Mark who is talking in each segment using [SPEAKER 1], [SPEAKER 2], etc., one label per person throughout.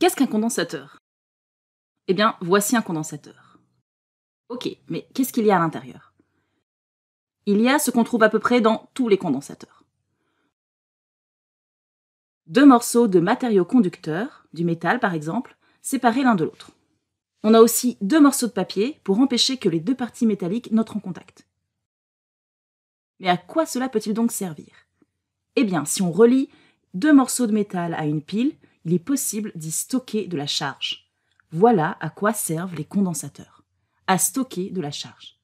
[SPEAKER 1] Qu'est-ce qu'un condensateur Eh bien, voici un condensateur. Ok, mais qu'est-ce qu'il y a à l'intérieur Il y a ce qu'on trouve à peu près dans tous les condensateurs. Deux morceaux de matériaux conducteurs, du métal par exemple, séparés l'un de l'autre. On a aussi deux morceaux de papier pour empêcher que les deux parties métalliques n'entrent en contact. Mais à quoi cela peut-il donc servir Eh bien, si on relie deux morceaux de métal à une pile, il est possible d'y stocker de la charge. Voilà à quoi servent les condensateurs. À stocker de la charge.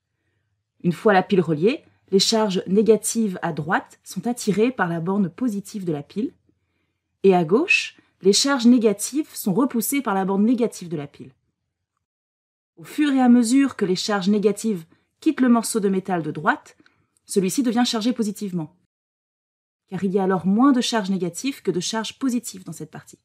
[SPEAKER 1] Une fois la pile reliée, les charges négatives à droite sont attirées par la borne positive de la pile, et à gauche, les charges négatives sont repoussées par la borne négative de la pile. Au fur et à mesure que les charges négatives quittent le morceau de métal de droite, celui-ci devient chargé positivement, car il y a alors moins de charges négatives que de charges positives dans cette partie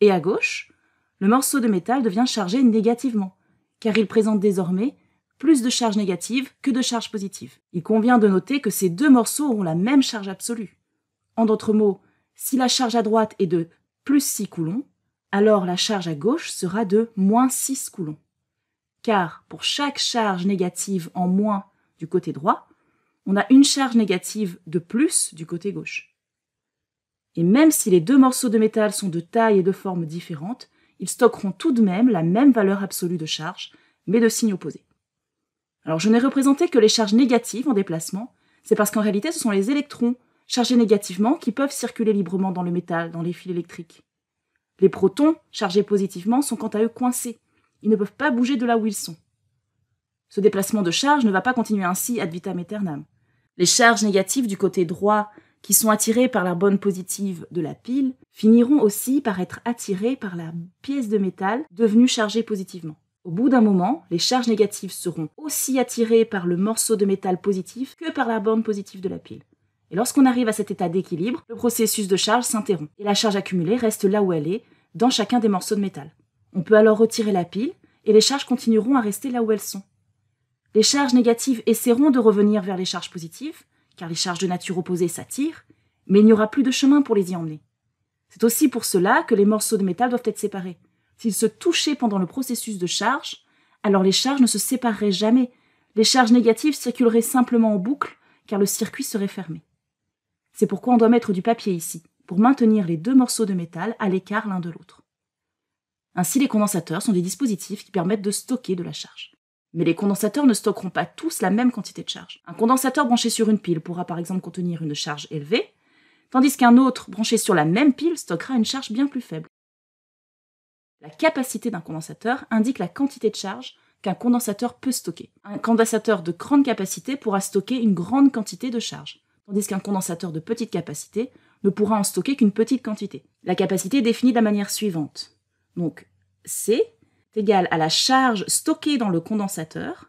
[SPEAKER 1] et à gauche, le morceau de métal devient chargé négativement, car il présente désormais plus de charges négatives que de charges positives. Il convient de noter que ces deux morceaux auront la même charge absolue. En d'autres mots, si la charge à droite est de plus 6 coulombs, alors la charge à gauche sera de moins 6 coulombs. Car pour chaque charge négative en moins du côté droit, on a une charge négative de plus du côté gauche et même si les deux morceaux de métal sont de taille et de forme différentes, ils stockeront tout de même la même valeur absolue de charge, mais de signes opposés. Alors je n'ai représenté que les charges négatives en déplacement, c'est parce qu'en réalité ce sont les électrons, chargés négativement, qui peuvent circuler librement dans le métal, dans les fils électriques. Les protons, chargés positivement, sont quant à eux coincés, ils ne peuvent pas bouger de là où ils sont. Ce déplacement de charge ne va pas continuer ainsi ad vitam aeternam. Les charges négatives du côté droit qui sont attirés par la borne positive de la pile, finiront aussi par être attirés par la pièce de métal devenue chargée positivement. Au bout d'un moment, les charges négatives seront aussi attirées par le morceau de métal positif que par la borne positive de la pile. Et lorsqu'on arrive à cet état d'équilibre, le processus de charge s'interrompt et la charge accumulée reste là où elle est, dans chacun des morceaux de métal. On peut alors retirer la pile et les charges continueront à rester là où elles sont. Les charges négatives essaieront de revenir vers les charges positives, car les charges de nature opposées s'attirent, mais il n'y aura plus de chemin pour les y emmener. C'est aussi pour cela que les morceaux de métal doivent être séparés. S'ils se touchaient pendant le processus de charge, alors les charges ne se sépareraient jamais. Les charges négatives circuleraient simplement en boucle, car le circuit serait fermé. C'est pourquoi on doit mettre du papier ici, pour maintenir les deux morceaux de métal à l'écart l'un de l'autre. Ainsi, les condensateurs sont des dispositifs qui permettent de stocker de la charge. Mais les condensateurs ne stockeront pas tous la même quantité de charge. Un condensateur branché sur une pile pourra par exemple contenir une charge élevée, tandis qu'un autre branché sur la même pile stockera une charge bien plus faible. La capacité d'un condensateur indique la quantité de charge qu'un condensateur peut stocker. Un condensateur de grande capacité pourra stocker une grande quantité de charge, tandis qu'un condensateur de petite capacité ne pourra en stocker qu'une petite quantité. La capacité est définie de la manière suivante. Donc, C est à la charge stockée dans le condensateur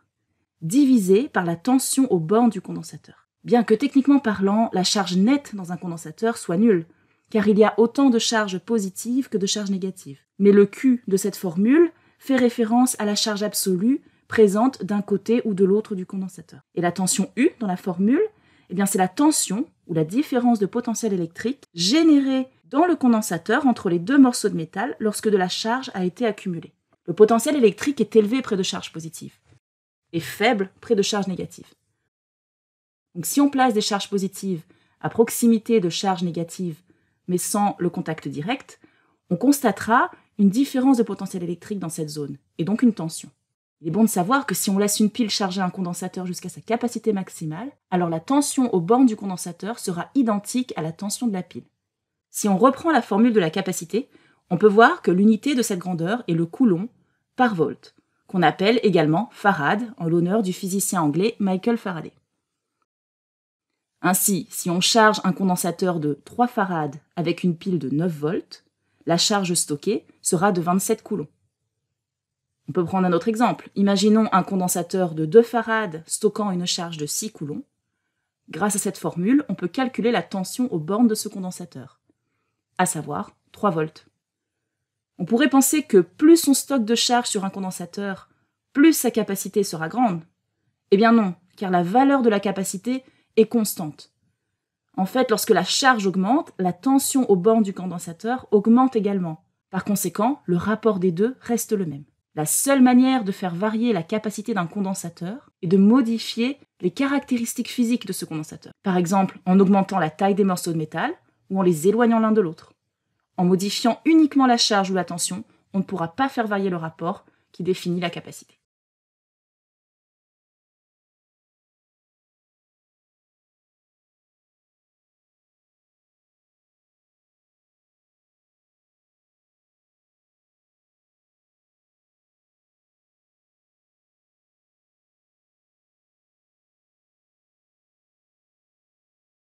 [SPEAKER 1] divisée par la tension au bord du condensateur. Bien que techniquement parlant, la charge nette dans un condensateur soit nulle, car il y a autant de charges positives que de charges négatives. Mais le Q de cette formule fait référence à la charge absolue présente d'un côté ou de l'autre du condensateur. Et la tension U dans la formule, eh bien c'est la tension ou la différence de potentiel électrique générée dans le condensateur entre les deux morceaux de métal lorsque de la charge a été accumulée. Le potentiel électrique est élevé près de charges positives et faible près de charges négatives. Donc si on place des charges positives à proximité de charges négatives, mais sans le contact direct, on constatera une différence de potentiel électrique dans cette zone, et donc une tension. Il est bon de savoir que si on laisse une pile charger un condensateur jusqu'à sa capacité maximale, alors la tension aux bornes du condensateur sera identique à la tension de la pile. Si on reprend la formule de la capacité, on peut voir que l'unité de cette grandeur est le coulomb par qu'on appelle également Farad en l'honneur du physicien anglais Michael Faraday. Ainsi, si on charge un condensateur de 3 farades avec une pile de 9 volts, la charge stockée sera de 27 coulombs. On peut prendre un autre exemple. Imaginons un condensateur de 2 farades stockant une charge de 6 coulombs. Grâce à cette formule, on peut calculer la tension aux bornes de ce condensateur, à savoir 3 volts. On pourrait penser que plus son stock de charge sur un condensateur, plus sa capacité sera grande. Eh bien non, car la valeur de la capacité est constante. En fait, lorsque la charge augmente, la tension aux bornes du condensateur augmente également. Par conséquent, le rapport des deux reste le même. La seule manière de faire varier la capacité d'un condensateur est de modifier les caractéristiques physiques de ce condensateur. Par exemple, en augmentant la taille des morceaux de métal ou en les éloignant l'un de l'autre. En modifiant uniquement la charge ou la tension, on ne pourra pas faire varier le rapport qui définit la capacité.